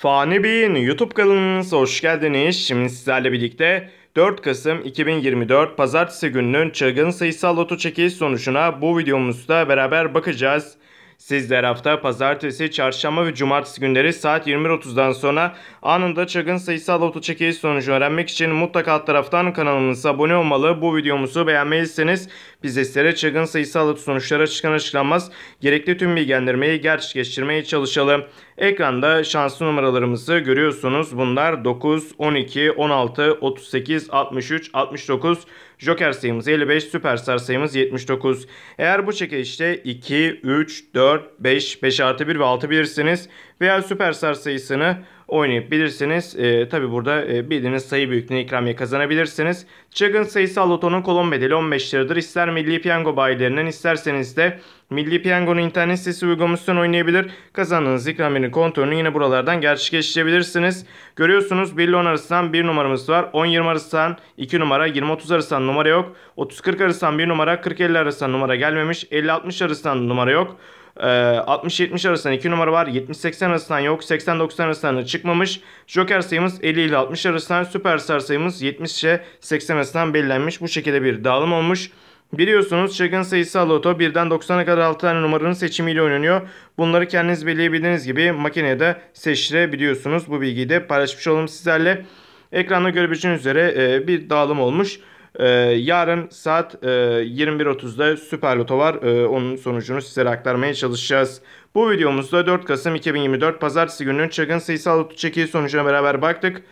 Fani Bey'in YouTube kanalımıza hoş geldiniz. Şimdi sizlerle birlikte 4 Kasım 2024 Pazartesi gününün çılgın sayısal loto çekiliş sonucuna bu videomuzda beraber bakacağız. Sizler hafta pazartesi, çarşamba ve cumartesi günleri saat 20:30'dan sonra anında çılgın sayısal loto çekiliş sonucu öğrenmek için mutlaka alt taraftan kanalımıza abone olmalı. Bu videomuzu beğenmelisiniz bizlere çılgın sayısı alıp sonuçlara çıkan açıklanmaz. Gerekli tüm bilgilendirmeyi gerçekleştirmeye çalışalım. Ekranda şanslı numaralarımızı görüyorsunuz. Bunlar 9, 12, 16, 38, 63, 69, Joker sayımız 55, Süperstar sayımız 79. Eğer bu çekilişte 2, 3, 4, 5, 5 artı 1 ve 6 bilirsiniz veya Süperstar sayısını oynayıp bilirsiniz. E, ee, Tabi burada e, bildiğiniz sayı büyüklüğüne ikramiye kazanabilirsiniz. Çılgın sayısal lotonun kolon bedeli 15 liradır. İster Milli Piyango bayilerinden isterseniz de Milli Piyango'nun internet sitesi uygulamasından oynayabilir. Kazandığınız ikramiyenin kontrolünü yine buralardan gerçekleştirebilirsiniz. Görüyorsunuz 1 ile 10 arasından 1 numaramız var. 10-20 arasından 2 numara, 20-30 arasından numara yok. 30-40 arasından 1 numara, 40-50 arasından numara gelmemiş. 50-60 arasından numara yok. 60-70 ee, arasından 2 numara var. 70-80 arasından yok. 80-90 arasından da çıkmamış. Joker sayımız 50 ile 60 arasından. Süperstar sayımız 70'e 80 arasından belirlenmiş. Bu şekilde bir dağılım olmuş. Biliyorsunuz çekin sayısı aloto 1'den 90'a kadar 6 tane numaranın seçimiyle oynanıyor. Bunları kendiniz belirleyebildiğiniz gibi makinede seçtirebiliyorsunuz. Bu bilgiyi de paylaşmış olalım sizlerle. Ekranda görebileceğiniz üzere e, bir dağılım olmuş. Ee, yarın saat e, 21.30'da Süper Loto var. Ee, onun sonucunu sizlere aktarmaya çalışacağız. Bu videomuzda 4 Kasım 2024 Pazartesi gününün çakın sayısal loto çekili sonucuna beraber baktık.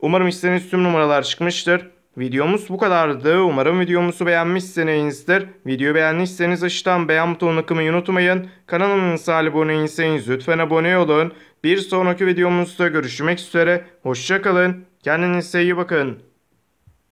Umarım istediğiniz tüm numaralar çıkmıştır. Videomuz bu kadardı. Umarım videomuzu beğenmişsinizdir. Videoyu beğendiyseniz aşağıdan beğen butonuna kımayı unutmayın. Kanalımıza abone değilseniz lütfen abone olun. Bir sonraki videomuzda görüşmek üzere. Hoşçakalın. Kendinize iyi bakın.